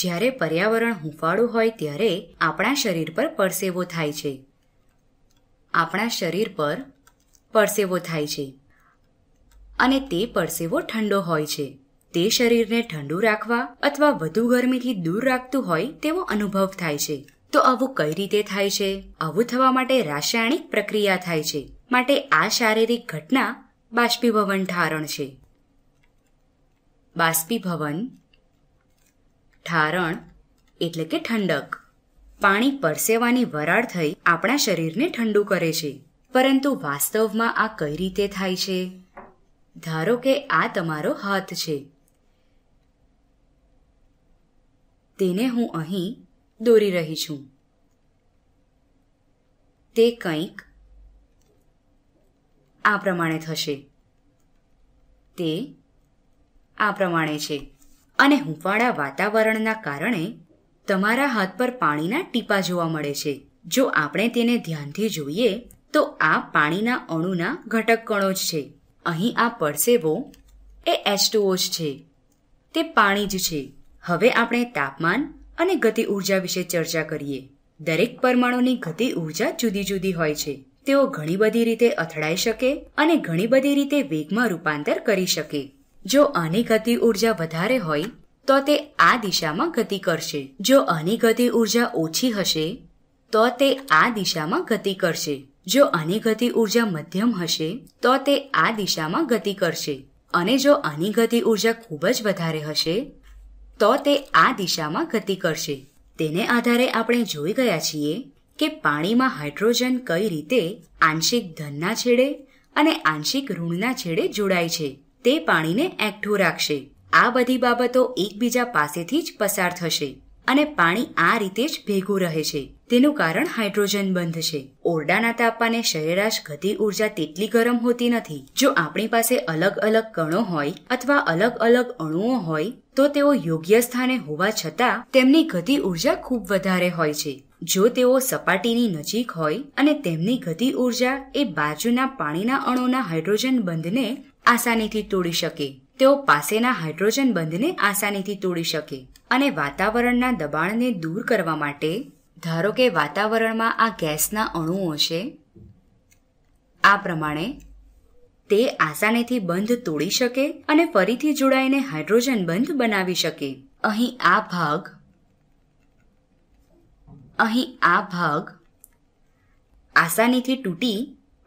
જ્યારે પર્યાવરણ હૂંફાળું હોય ત્યારે આપણા શરીર પર પરસેવો થાય છે આપણા શરીર પર પરસેવો થાય છે અને તે પરસેવો ઠંડો હોય છે તે શરીરને ઠંડુ રાખવા અથવા વધુ ગરમીથી દૂર રાખતું હોય તેવો અનુભવ થાય છે તો આવું કઈ રીતે થાય છે આવું થવા માટે રાસાયણિક પ્રક્રિયા થાય છે માટે આ શારીરિક ઘટના બાષ્પીભવન ઠારણ છે બાષ્પીભવન ઠારણ એટલે કે ઠંડક પાણી પરસેવાની વરાળ થઈ આપણા શરીરને ઠંડુ કરે છે પરંતુ વાસ્તવમાં આ કઈ રીતે થાય છે ધારો કે આ તમારો હાથ છે તેને હું અહીં દોરી રહી છું તે કંઈક આ પ્રમાણે થશે તે આ પ્રમાણે છે અને હૂંફાળા વાતાવરણના કારણે તમારા હાથ પર પાણીના ટીપા જોવા મળે છે જો આપણે તેને ધ્યાનથી જોઈએ તો આ પાણીના અણુના ઘટક કણો જ છે અહીં આ પરસેવો એ એચ જ છે તે પાણી જ છે હવે આપણે તાપમાન અને ગતિ ઉર્જા વિશે ચર્ચા કરીએ દરેક પરમાણુની ગતિ ઉર્જા જુદી જુદી હોય છે તેઓ ઘણી બધી રીતે અથડાઈ શકે અને ઘણી બધી રીતે વેગમાં રૂપાંતર કરી શકે જો આની ગતિ ઉર્જા વધારે હોય તો તે આ દિશામાં ગતિ કરશે જો આની ગતિ ઉર્જા ઓછી હશે તો તે આ દિશામાં ગતિ કરશે જો આની ગતિ ઉર્જા મધ્યમ હશે તો તે આ દિશામાં ગતિ કરશે અને જો આની ગતિ ઉર્જા ખૂબ જ વધારે હશે તો તે આ દિશામાં ગતિ કરશે તેને આધારે આપણે જોઈ ગયા છીએ કે પાણીમાં હાઇડ્રોજન કઈ રીતે આંશિક ધનના છેડે અને આંશિક ઋણના છેડે જોડાય છે તે પાણીને એકઠું રાખશે આ બધી બાબતો એકબીજા પાસેથી જ પસાર થશે અને પાણી આ રીતે જ ભેગું રહે છે તેનું કારણ હાઇડ્રોજન બંધ છે ઓરડાના તાપમાને સરેરાશ ગતિ ઉર્જા તેટલી ગરમ હોતી નથી જો આપણી પાસે અલગ અલગ કણો હોય અથવા અલગ અલગ અણુઓ હોય તો તેઓ યોગ્ય સ્થાને હોવા છતાં તેમની ગતિ ઉર્જા ખૂબ વધારે હોય છે જો તેઓ સપાટીની નજીક હોય અને તેમની ગતિ ઉર્જા એ બાજુના પાણીના અણુના હાઇડ્રોજન બંધને આસાનીથી તોડી શકે તેઓ પાસેના હાઇડ્રોજન બંધને આસાનીથી તોડી શકે અને વાતાવરણના દબાણને દૂર કરવા માટે ધારો કે વાતાવરણમાં આ ગેસના અણુઓ છે આ પ્રમાણે તે આસાનીથી બંધ તોડી શકે અને ફરીથી જોડાઈને હાઇડ્રોજન બંધ બનાવી શકે અહીં આ ભાગ અહીં આ ભાગ આસાનીથી તૂટી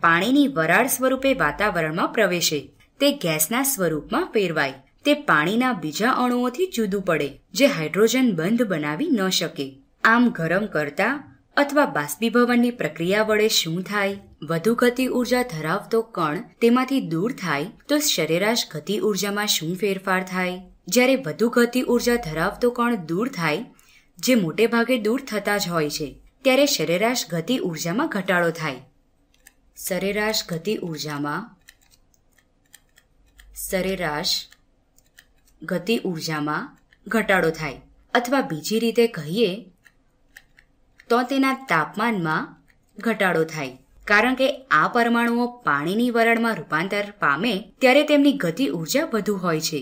પાણીની વરાળ સ્વરૂપે વાતાવરણમાં પ્રવેશે તે ગેસના સ્વરૂપમાં ફેરવાય તે પાણીના બીજા અણુઓથી જુદું પડે જે હાઇડ્રોજન બંધ બનાવી ન શકે આમ ગરમ કરતા અથવા બાષ્પીભવનની પ્રક્રિયા વડે શું થાય વધુ ગતિ ઉર્જા ધરાવતો કણ તેમાંથી દૂર થાય તો સરેરાશ ગતિ ઉર્જામાં શું ફેરફાર થાય જ્યારે વધુ ગતિ ઉર્જા ધરાવતો કણ દૂર થાય જે મોટે ભાગે દૂર થતા જ હોય છે ત્યારે સરેરાશ ગતિ ઉર્જામાં ઘટાડો થાય સરેરાશ ગતિ ઉર્જામાં સરેરાશ ગતિ ઉર્જામાં ઘટાડો થાય અથવા બીજી રીતે કહીએ તો તેના તાપમાનમાં ઘટાડો થાય કારણ કે આ પરમાણુઓ પાણીની વરાળમાં રૂપાંતર પામે ત્યારે તેમની ગતિ ઉર્જા વધુ હોય છે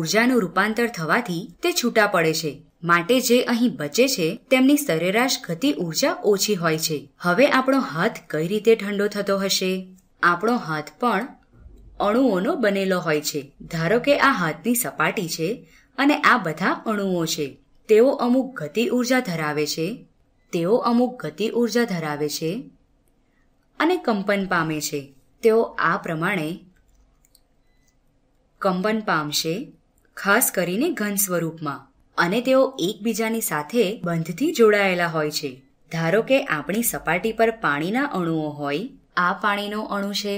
ઉર્જાનું રૂપાંતર થવાથી તે છૂટા પડે છે માટે જે અહીં બચે છે તેમની સરેરાશ ગતિ ઉર્જા ઓછી હોય છે હવે આપણો હાથ કઈ રીતે ઠંડો થતો હશે આપણો હાથ પણ અણુઓનો બનેલો હોય છે ધારો કે આ હાથની સપાટી છે અને આ બધા અણુઓ છે તેઓ અમુક ગતિ ઉર્જા ધરાવે છે તેઓ અમુક ગતિ ઉર્જા ધરાવે છે અને કંપન પામે છે તેઓ આ પ્રમાણે કંપન પામશે ખાસ કરીને ઘન સ્વરૂપમાં અને તેઓ એકબીજાની સાથે બંધથી જોડાયેલા હોય છે ધારો કે આપણી સપાટી પર પાણીના અણુઓ હોય આ પાણીનો અણુ છે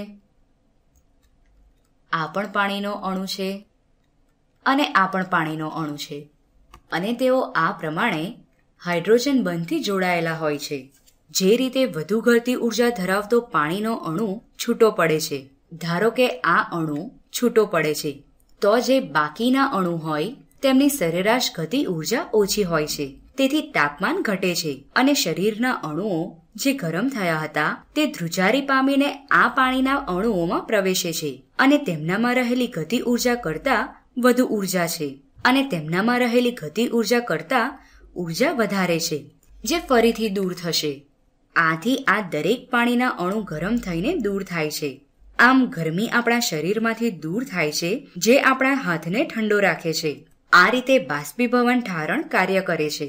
આ પણ પાણીનો અણુ છે અને આ પણ પાણીનો અણુ છે અને તેઓ આ પ્રમાણે હાઇડ્રોજન બંધથી જોડાયેલા હોય છે જે રીતે વધુ ઘરતી ઉર્જા ધરાવતો પાણીનો અણુ છૂટો પડે છે ધારો કે આ અણુ છૂટો પડે છે તો જે બાકીના અણુ હોય તેમની સરેરાશ ગતિ ઉર્જા ઓછી હોય છે તેથી તાપમાન ઘટે છે અને શરીરના અણુઓ જે ગરમ થયા હતા તે ધ્રુજારી પામીને આ પાણીના અણુઓમાં પ્રવેશે છે અને તેમનામાં રહેલી ગતિ ઉર્જા કરતાં વધુ ઉર્જા છે અને તેમનામાં રહેલી ગતિ ઉર્જા કરતાં ઉર્જા વધારે છે જે ફરીથી દૂર થશે આથી આ દરેક પાણીના અણુ ગરમ થઈને દૂર થાય છે આમ ગરમી આપણા શરીરમાંથી દૂર થાય છે જે આપણા હાથને ઠંડો રાખે છે આ રીતે બાષ્પીભવન ઠારણ કાર્ય કરે છે